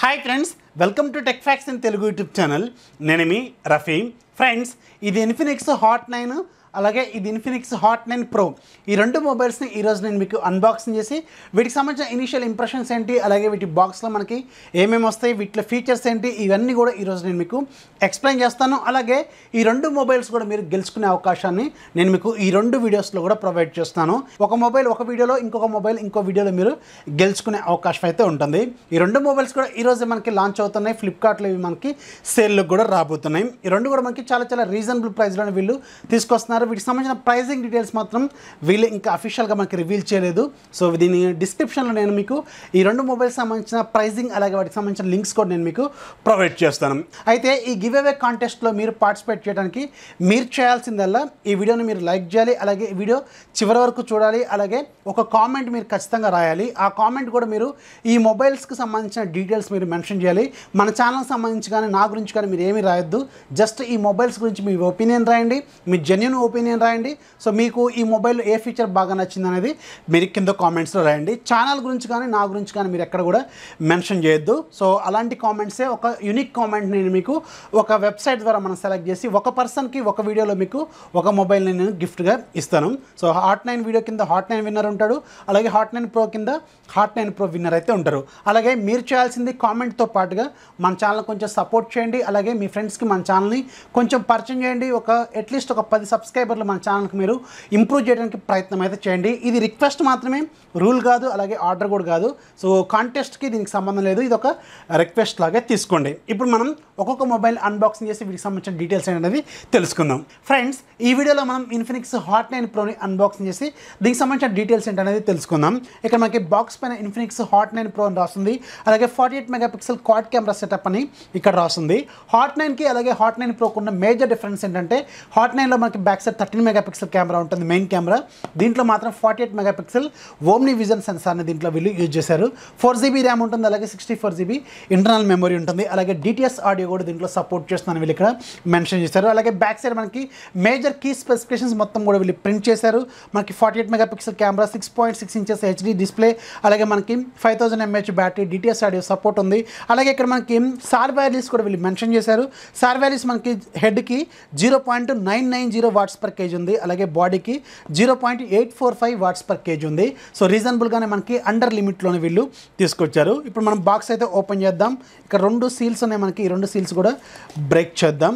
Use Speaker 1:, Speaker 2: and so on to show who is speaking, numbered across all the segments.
Speaker 1: hi friends welcome to tech facts in Telugu YouTube channel నేనేమి రఫీమ్ friends ఇది Infinix hot nine అలాగే ఇది ఇన్ఫినిక్స్ హాట్ నైన్ ప్రో ఈ రెండు మొబైల్స్ని ఈరోజు నేను మీకు అన్బాక్సింగ్ చేసి వీటికి సంబంధించిన ఇనిషియల్ ఇంప్రెషన్స్ ఏంటి అలాగే వీటి బాక్స్లో మనకి ఏమేమి వస్తాయి వీటిలో ఫీచర్స్ ఏంటి ఇవన్నీ కూడా ఈరోజు నేను మీకు ఎక్స్ప్లెయిన్ చేస్తాను అలాగే ఈ రెండు మొబైల్స్ కూడా మీరు గెలుచుకునే అవకాశాన్ని నేను మీకు ఈ రెండు వీడియోస్లో కూడా ప్రొవైడ్ చేస్తాను ఒక మొబైల్ ఒక వీడియోలో ఇంకొక మొబైల్ ఇంకో వీడియోలో మీరు గెలుచుకునే అవకాశం అయితే ఉంటుంది ఈ రెండు మొబైల్స్ కూడా ఈరోజు మనకి లాంచ్ అవుతున్నాయి ఫ్లిప్కార్ట్లో ఇవి మనకి సేల్లో కూడా రాబోతున్నాయి ఈ రెండు కూడా మనకి చాలా చాలా రీజనబుల్ ప్రైస్లో వీళ్ళు తీసుకొస్తున్నారు చేస్తున్నారు వీటికి సంబంధించిన ప్రైజింగ్ డీటెయిల్స్ మాత్రం వీళ్ళు ఇంకా అఫీషియల్గా మనకి రివీల్ చేయలేదు సో దీని డిస్క్రిప్షన్లో నేను మీకు ఈ రెండు మొబైల్స్ సంబంధించిన ప్రైజింగ్ అలాగే వాటికి సంబంధించిన లింక్స్ కూడా నేను మీకు ప్రొవైడ్ చేస్తాను అయితే ఈ గివ్ అవే కాంటెస్ట్లో మీరు పార్టిసిపేట్ చేయడానికి మీరు చేయాల్సిందల్లా ఈ వీడియోని మీరు లైక్ చేయాలి అలాగే ఈ వీడియో చివరి వరకు చూడాలి అలాగే ఒక కామెంట్ మీరు ఖచ్చితంగా రాయాలి ఆ కామెంట్ కూడా మీరు ఈ మొబైల్స్కి సంబంధించిన డీటెయిల్స్ మీరు మెన్షన్ చేయాలి మన ఛానల్కి సంబంధించి కానీ నా గురించి కానీ మీరు ఏమీ రాయొద్దు జస్ట్ ఈ మొబైల్స్ గురించి మీ ఒపీనియన్ రాయండి మీ జెన్యున్ ఒపీనియన్ రాయండి సో మీకు ఈ మొబైల్ ఏ ఫీచర్ బాగా నచ్చింది అనేది మీరు కింద కామెంట్స్లో రాయండి ఛానల్ గురించి కానీ నా గురించి కానీ మీరు ఎక్కడ కూడా మెన్షన్ చేయొద్దు సో అలాంటి కామెంట్సే ఒక యూనిక్ కామెంట్ నేను మీకు ఒక వెబ్సైట్ ద్వారా మనం సెలెక్ట్ చేసి ఒక పర్సన్కి ఒక వీడియోలో మీకు ఒక మొబైల్ని నేను గిఫ్ట్గా ఇస్తాను సో హాట్ నైన్ వీడియో కింద హాట్ నైన్ విన్నర్ ఉంటాడు అలాగే హాట్ నైన్ ప్రో కింద హాట్ నైన్ ప్రో విన్నర్ అయితే ఉంటారు అలాగే మీరు చేయాల్సింది కామెంట్తో పాటుగా మన ఛానల్ కొంచెం సపోర్ట్ చేయండి అలాగే మీ ఫ్రెండ్స్కి మన ఛానల్ని కొంచెం పరిచయం చేయండి ఒక అట్లీస్ట్ ఒక పది సబ్స్క్రైబ్ సబ్స్క్రైబర్లు మన ఛానల్కి మీరు ఇంప్రూవ్ చేయడానికి ప్రయత్నం అయితే చేయండి ఇది రిక్వెస్ట్ మాత్రమే రూల్ కాదు అలాగే ఆర్డర్ కూడా కాదు సో కాంటెస్ట్కి దీనికి సంబంధం లేదు ఇది ఒక రిక్వెస్ట్ లాగే తీసుకోండి ఇప్పుడు మనం ఒక్కొక్క మొబైల్ అన్బాక్సింగ్ చేసి వీటికి సంబంధించిన డీటెయిల్స్ అనేది తెలుసుకుందాం ఫ్రెండ్స్ ఈ వీడియోలో మనం ఇన్ఫినిక్స్ హాట్ నైన్ ప్రోని అన్బాక్సింగ్ చేసి దీనికి సంబంధించిన డీటెయిల్స్ ఏంటనేది తెలుసుకుందాం ఇక్కడ మనకి బాక్స్ పైన ఇన్ఫినిక్స్ హాట్ నైన్ ప్రో అని రాస్తుంది అలాగే forty eight megapixel quad camera setup అని ఇక్కడ రాస్తుంది హాట్ నైన్కి అలాగే హాట్ నైన్ ప్రోకున్న మేజర్ డిఫరెన్స్ ఏంటంటే హాట్ నైన్లో మనకి back pixel thirteen mega pixel camera ఉంటుంది మెయిన్ కెమెరా దీంట్లో మాత్రం forty eight mega megapixel OmniVision సెన్సార్ని దీంట్లో వీళ్ళు యూజ్ చేశారు ఫోర్ జీబీ ర్యామ్ ఉంటుంది అలాగే sixty four GB internal memory ఉంటుంది అలాగే డిటిఎస్ ఆడియో కూడా దీంట్లో సపోర్ట్ చేస్తున్నాను వీళ్ళు ఇక్కడ మెన్షన్ చేశారు అలాగే బ్యాక్ సైడ్ మనకి మేజర్ కీ స్పెసిఫికేషన్స్ మొత్తం కూడా వీళ్ళు ప్రింట్ చేశారు మనకి forty eight mega pixel camera six point six inches HD display అలాగే మనకి five thousand MH battery DTS audio support ఉంది అలాగే ఇక్కడ మనకి సార్ వ్యాలీస్ కూడా వీళ్ళు మెన్షన్ చేశారు సార్ వ్యాలీస్ మనకి హెడ్కి zero point nine nine zero watts per KG ఉంది అలాగే బాడీకి zero point eight four five watts per KG ఉంది సో రీజనబుల్గానే మనకి అండర్ లిమిట్లోనే వీళ్ళు తీసుకొచ్చారు ఇప్పుడు మనం బాక్స్ అయితే ఓపెన్ చేద్దాం ఇక్కడ రెండు సీల్స్ ఉన్నాయి మనకి ఈ రెండు సీల్స్ కూడా బ్రేక్ చేద్దాం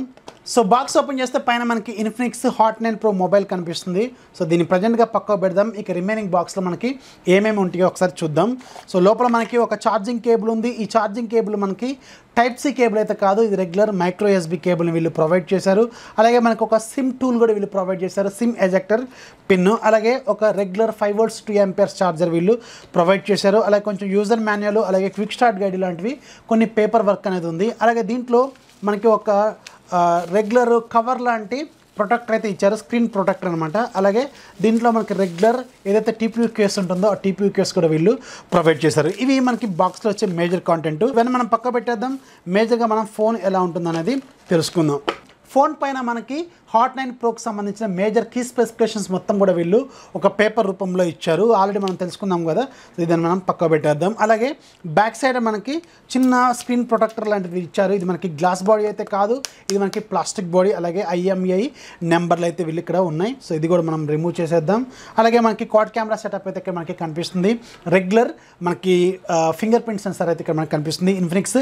Speaker 1: సో బాక్స్ ఓపెన్ చేస్తే పైన మనకి Infinix hot nine Pro mobile కనిపిస్తుంది సో దీన్ని ప్రజెంట్గా పక్క పెడదాం ఇక రిమైనింగ్ బాక్స్లో మనకి ఏమేమి ఉంటాయో ఒకసారి చూద్దాం సో లోపల మనకి ఒక ఛార్జింగ్ కేబుల్ ఉంది ఈ ఛార్జింగ్ కేబుల్ మనకి టైప్ సి కేబుల్ అయితే కాదు ఇది రెగ్యులర్ మైక్రో ఎస్బి కేబుల్ని వీళ్ళు ప్రొవైడ్ చేశారు అలాగే మనకు ఒక సిమ్ టూల్ కూడా వీళ్ళు ప్రొవైడ్ చేశారు సిమ్ ఎజెక్టర్ పిన్ అలాగే ఒక regular five volts two amperes charger వీళ్ళు ప్రొవైడ్ చేశారు అలాగే కొంచెం యూజర్ మాన్యువల్ అలాగే క్విక్ స్టార్ట్ గైడ్ లాంటివి కొన్ని పేపర్ వర్క్ అనేది ఉంది అలాగే దీంట్లో మనకి ఒక రెగ్యులర్ కవర్ లాంటి ప్రొటెక్టర్ అయితే ఇచ్చారు స్క్రీన్ ప్రొటెక్టర్ అనమాట అలాగే దీంట్లో మనకి రెగ్యులర్ ఏదైతే టీపీయూ కేస్ ఉంటుందో ఆ టీపీయూ కేస్ కూడా వీళ్ళు ప్రొవైడ్ చేశారు ఇవి మనకి బాక్స్లో వచ్చే మేజర్ కాంటెంట్ ఇవన్నీ మనం పక్క పెట్టేద్దాం మేజర్గా మనం ఫోన్ ఎలా ఉంటుంది అనేది తెలుసుకుందాం ఫోన్ పైన మనకి హాట్ నైన్ ప్రోకి సంబంధించిన మేజర్ కీ స్పెసిఫికేషన్స్ మొత్తం కూడా వీళ్ళు ఒక పేపర్ రూపంలో ఇచ్చారు ఆల్రెడీ మనం తెలుసుకుందాం కదా ఇదని మనం పక్క పెట్టేద్దాం అలాగే బ్యాక్ సైడ్ మనకి చిన్న స్క్రీన్ ప్రొటెక్టర్ లాంటిది ఇచ్చారు ఇది మనకి గ్లాస్ బాడీ అయితే కాదు ఇది మనకి ప్లాస్టిక్ బాడీ అలాగే ఐఎంఐ నెంబర్లు e అయితే వీళ్ళు ఇక్కడ ఉన్నాయి సో ఇది కూడా మనం రిమూవ్ చేసేద్దాం అలాగే మనకి కాడ్ కెమెరా సెటప్ అయితే ఇక్కడ మనకి కనిపిస్తుంది రెగ్యులర్ మనకి ఫింగర్ ప్రింట్ సెన్సార్ అయితే ఇక్కడ మనకి కనిపిస్తుంది ఇన్ఫినిక్స్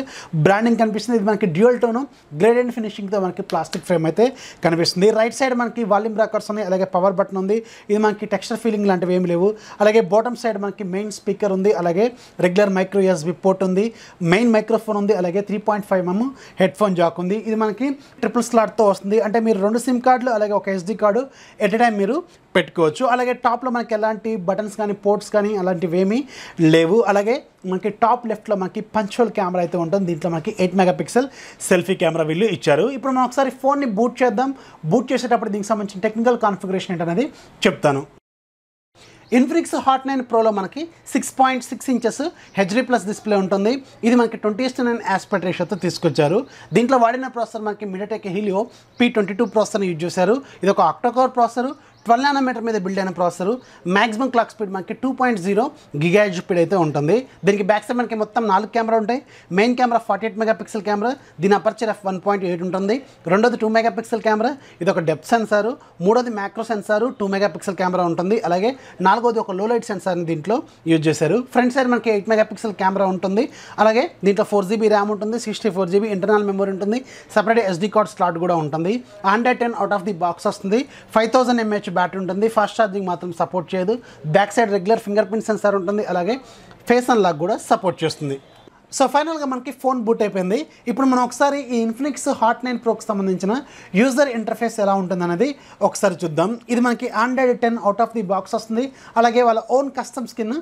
Speaker 1: బ్రాండింగ్ కనిపిస్తుంది ఇది మనకి డ్యూయల్ టోను గ్రేడ్ అండ్ ఫినిషింగ్తో మనకి ప్లాస్టిక్ ప్లాస్టిక్ ఫ్రేమ్ అయితే కనిపిస్తుంది రైట్ సైడ్ మనకి వాల్యూమ్ బ్రాకర్స్ ఉన్నాయి అలాగే పవర్ బటన్ ఉంది ఇది మనకి టెక్స్చర్ ఫీలింగ్ లాంటివి ఏమి లేవు అలాగే బాటమ్ సైడ్ మనకి మెయిన్ స్పీకర్ ఉంది అలాగే రెగ్యులర్ మైక్రో యూఎస్బి పోర్ట్ ఉంది మెయిన్ మైక్రోఫోన్ ఉంది అలాగే three point five mm headphone jack ఉంది ఇది మనకి ట్రిపుల్ స్లాట్తో వస్తుంది అంటే మీరు రెండు సిమ్ కార్డులు అలాగే ఒక ఎస్డి కార్డు ఎట్ టైం మీరు పెట్టుకోవచ్చు అలాగే టాప్లో మనకి ఎలాంటి బటన్స్ కానీ పోర్ట్స్ కానీ అలాంటివి ఏమీ లేవు అలాగే మనకి టాప్ లెఫ్ట్లో మనకి పంచువల్ కెమెరా అయితే ఉంటుంది దీంట్లో మనకి ఎయిట్ మెగా సెల్ఫీ కెమెరా వీళ్ళు ఇచ్చారు ఇప్పుడు మనం ఒకసారి ఫోన్ని బూట్ చేద్దాం బూట్ చేసేటప్పుడు దీనికి సంబంధించిన టెక్నికల్ కాన్ఫిగరేషన్ ఏంటనేది చెప్తాను ఇన్ఫ్రిక్స్ హాట్ నైన్ ప్రోలో మనకి six point six inches HD plus display ఉంటుంది ఇది మనకి ట్వంటీ ఎస్ నైన్ ఆస్పెక్ట్ రేషియోతో తీసుకొచ్చారు దీంట్లో వాడిన ప్రాసెసర్ మనకి MediaTek Helio P twenty two processor use చేశారు ఇది ఒక ఆక్టోకోర్ ప్రాసెసర్ ట్వెల్వ్ నానోమీటర్ మీద బిల్డ్ అయిన ప్రాసెసర్ మాక్సిమం క్లాక్ స్పీడ్ మనకి టూ పాయింట్ జీరో గిగాజ్ స్పీడ్ అయితే ఉంటుంది దీనికి బ్యాక్ సైడ్ మనకి మొత్తం నాలుగు కెమెరా ఉంటాయి main camera forty eight mega pixel camera దీని aperture F one point eight ఉంటుంది రెండోది టూ మెగా పిక్సెల్ కెమెరా ఇది ఒక డెప్త్ సెన్సారు మూడోది macro sensor two mega pixel camera ఉంటుంది అలాగే నాలుగోది ఒక లో లైట్ సెన్సార్ని దీంట్లో యూజ్ చేశారు ఫ్రంట్ సైడ్ మనకి ఎయిట్ మెగా పిక్సెల్ కెమెరా ఉంటుంది అలాగే దీంట్లో ఫోర్ జీబీ ర్యామ్ ఉంటుంది sixty four GB internal memory ఉంటుంది సపరేట్ ఎస్డీ కార్డ్ స్లాట్ కూడా ఉంటుంది hundred ten out of the box వస్తుంది ఫైవ్ థౌసండ్ ఎంహెచ్ బ్యాటరీ ఉంటుంది ఫాస్ట్ ఛార్జింగ్ మాత్రం సపోర్ట్ చేయదు back side regular fingerprint sensor ఉంటుంది అలాగే ఫేస్ అన్లాక్ కూడా సపోర్ట్ చేస్తుంది సో ఫైనల్గా మనకి ఫోన్ బూట్ అయిపోయింది ఇప్పుడు మనం ఒకసారి ఈ ఇన్ఫినిక్స్ హాట్ నైన్ ప్రోకి సంబంధించిన యూజర్ ఇంటర్ఫేస్ ఎలా ఉంటుందనేది ఒకసారి చూద్దాం ఇది మనకి Android ten out of the box వస్తుంది అలాగే వాళ్ళ ఓన్ కస్టమ్ స్కిన్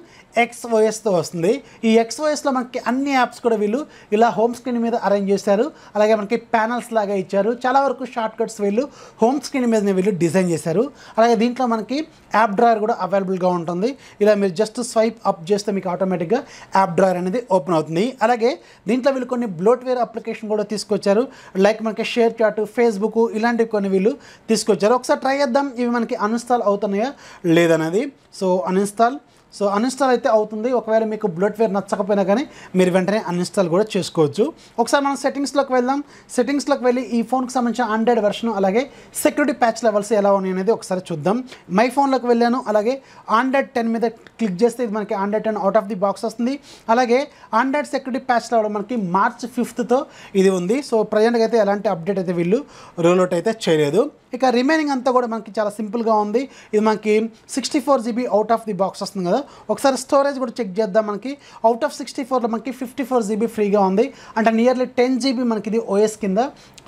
Speaker 1: ఎక్స్ఓఎస్తో వస్తుంది ఈ ఎక్స్ఓఎస్లో మనకి అన్ని యాప్స్ కూడా వీళ్ళు ఇలా హోమ్ స్క్రీన్ మీద అరేంజ్ చేశారు అలాగే మనకి ప్యానల్స్ లాగా ఇచ్చారు చాలా వరకు షార్ట్ కట్స్ వీళ్ళు హోమ్ స్క్రీన్ మీదనే వీళ్ళు డిజైన్ చేశారు అలాగే దీంట్లో మనకి యాప్ డ్రాయర్ కూడా అవైలబుల్గా ఉంటుంది ఇలా మీరు జస్ట్ స్వైప్ అప్ చేస్తే మీకు ఆటోమేటిక్గా యాప్ డ్రాయర్ అనేది ఓపెన్ అవుతుంది అలాగే దీంట్లో వీళ్ళు కొన్ని బ్లోట్వేర్ అప్లికేషన్ కూడా తీసుకొచ్చారు లైక్ మనకి షేర్ చాట్ ఫేస్బుక్ ఇలాంటివి కొన్ని వీళ్ళు తీసుకొచ్చారు ఒకసారి ట్రై చేద్దాం ఇవి మనకి అన్ఇన్స్టాల్ అవుతున్నాయా లేదన్నది సో అన్ఇన్స్టాల్ సో అన్ఇన్స్టాల్ అయితే అవుతుంది ఒకవేళ మీకు వేర్ నచ్చకపోయినా కానీ మీరు వెంటనే అన్ఇన్స్టాల్ కూడా చేసుకోవచ్చు ఒకసారి మనం సెట్టింగ్స్లోకి వెళ్దాం సెట్టింగ్స్లోకి వెళ్ళి ఈ ఫోన్కి సంబంధించిన ఆండ్రాయిడ్ వెర్షన్ అలాగే సెక్యూరిటీ ప్యాచ్ లెవెల్స్ ఎలా ఉన్నాయి అనేది ఒకసారి చూద్దాం మై ఫోన్లోకి వెళ్ళాను అలాగే ఆండ్రాయిడ్ టెన్ మీద క్లిక్ చేస్తే ఇది మనకి Android ten out of the box వస్తుంది అలాగే ఆండ్రాయిడ్ సెక్యూరిటీ ప్యాచ్ లెవెల్ మనకి మార్చ్ ఫిఫ్త్తో ఇది ఉంది సో ప్రజెంట్గా అయితే ఎలాంటి అప్డేట్ అయితే వీళ్ళు రోల్ అవుట్ అయితే చేయలేదు ఇక రిమైనింగ్ అంతా కూడా మనకి చాలా సింపుల్గా ఉంది ఇది మనకి sixty four GB out of the box వస్తుంది కదా కదా ఒకసారి స్టోరేజ్ కూడా చెక్ చేద్దాం మనకి అవుట్ ఆఫ్ సిక్స్టీ ఫోర్లో మనకి ఫిఫ్టీ ఫోర్ జీబీ ఫ్రీగా ఉంది అంటే నియర్లీ టెన్ జీబీ మనకి ఇది ఓఎస్ కింద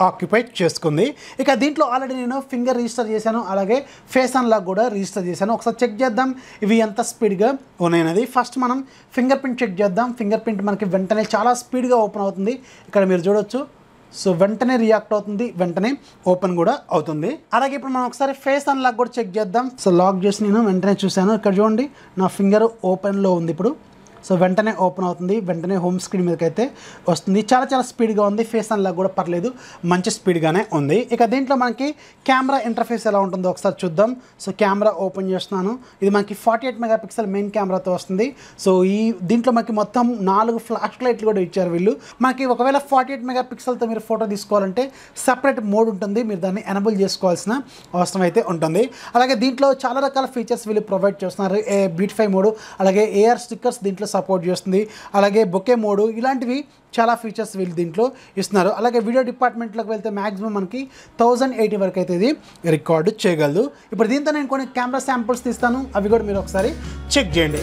Speaker 1: ఆక్యుపై చేసుకుంది ఇక దీంట్లో ఆల్రెడీ నేను ఫింగర్ రిజిస్టర్ చేశాను అలాగే ఫేస్ అన్లాక్ కూడా రిజిస్టర్ చేశాను ఒకసారి చెక్ చేద్దాం ఇవి ఎంత స్పీడ్గా ఉన్నాయన్నది ఫస్ట్ మనం ఫింగర్ ప్రింట్ చెక్ చేద్దాం ఫింగర్ ప్రింట్ మనకి వెంటనే చాలా స్పీడ్గా ఓపెన్ అవుతుంది ఇక్కడ మీరు చూడొచ్చు సో వెంటనే రియాక్ట్ అవుతుంది వెంటనే ఓపెన్ కూడా అవుతుంది అలాగే ఇప్పుడు మనం ఒకసారి ఫేస్ అన్లాక్ కూడా చెక్ చేద్దాం సో లాక్ చేసి నేను వెంటనే చూశాను ఇక్కడ చూడండి నా ఫింగర్ ఓపెన్లో ఉంది ఇప్పుడు సో వెంటనే ఓపెన్ అవుతుంది వెంటనే హోమ్ స్క్రీన్ మీదకి అయితే వస్తుంది చాలా చాలా స్పీడ్గా ఉంది ఫేస్ అన్లాక్ కూడా పర్లేదు మంచి స్పీడ్గానే ఉంది ఇక దీంట్లో మనకి కెమెరా ఇంటర్ఫేస్ ఎలా ఉంటుందో ఒకసారి చూద్దాం సో కెమెరా ఓపెన్ చేస్తున్నాను ఇది మనకి forty eight mega pixel main కెమెరాతో వస్తుంది సో ఈ దీంట్లో మనకి మొత్తం నాలుగు ఫ్లాష్ లైట్లు కూడా ఇచ్చారు వీళ్ళు మనకి ఒకవేళ ఫార్టీ ఎయిట్ మెగా మీరు ఫోటో తీసుకోవాలంటే సపరేట్ మోడ్ ఉంటుంది మీరు దాన్ని ఎనబుల్ చేసుకోవాల్సిన అవసరం అయితే ఉంటుంది అలాగే దీంట్లో చాలా రకాల ఫీచర్స్ వీళ్ళు ప్రొవైడ్ చేస్తున్నారు ఏ ఫైవ్ మోడ్ అలాగే ఏఆర్ స్టిక్కర్స్ దీంట్లో సపోర్ట్ చేస్తుంది అలాగే బొకే మోడు ఇలాంటివి చాలా ఫీచర్స్ వీళ్ళు దీంట్లో ఇస్తున్నారు అలాగే వీడియో డిపార్ట్మెంట్లోకి వెళ్తే మ్యాక్సిమం మనకి థౌజండ్ ఎయిటీ వరకు అయితే ఇది రికార్డు చేయగలదు ఇప్పుడు దీంతో నేను కొన్ని కెమెరా శాంపుల్స్ తీస్తాను అవి కూడా మీరు ఒకసారి చెక్ చేయండి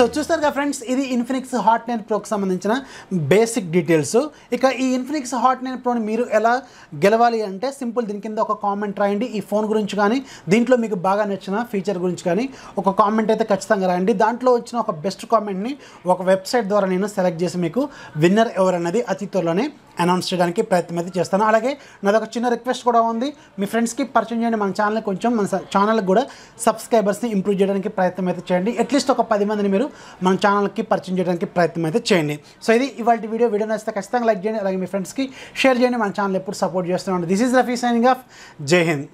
Speaker 1: సో చూస్తారుగా ఫ్రెండ్స్ ఇది ఇన్ఫినిక్స్ హాట్ నైన్ ప్రోకి సంబంధించిన బేసిక్ డీటెయిల్స్ ఇక ఈ ఇన్ఫినిక్స్ హాట్ నైన్ ప్రోని మీరు ఎలా గెలవాలి అంటే సింపుల్ దీని కింద ఒక కామెంట్ రాయండి ఈ ఫోన్ గురించి కానీ దీంట్లో మీకు బాగా నచ్చిన ఫీచర్ గురించి కానీ ఒక కామెంట్ అయితే ఖచ్చితంగా రాయండి దాంట్లో వచ్చిన ఒక బెస్ట్ కామెంట్ని ఒక వెబ్సైట్ ద్వారా నేను సెలెక్ట్ చేసి మీకు విన్నర్ ఎవరన్నది అతి త్వరలోనే అనౌన్స్ చేయడానికి ప్రయత్నం అయితే చేస్తాను అలాగే నాదొక చిన్న రిక్వెస్ట్ కూడా ఉంది మీ ఫ్రెండ్స్కి పరిచయం చేయండి మన ఛానల్ కొంచెం మన ఛానల్కి కూడా సబ్స్క్రైబర్స్ని ఇంప్రూవ్ చేయడానికి ప్రయత్నం అయితే చేయండి అట్లీస్ట్ ఒక పది మందిని మీరు మన ఛానల్కి పరిచయం చేయడానికి ప్రయత్నం అయితే చేయండి సో ఇది ఇవాళ వీడియో వీడియో నచ్చితే ఖచ్చితంగా లైక్ చేయండి అలాగే మీ ఫ్రెండ్స్కి షేర్ చేయండి మన ఛానల్ ఎప్పుడు సపోర్ట్ చేస్తూ ఉండండి this is Rafi signing off జై హింద్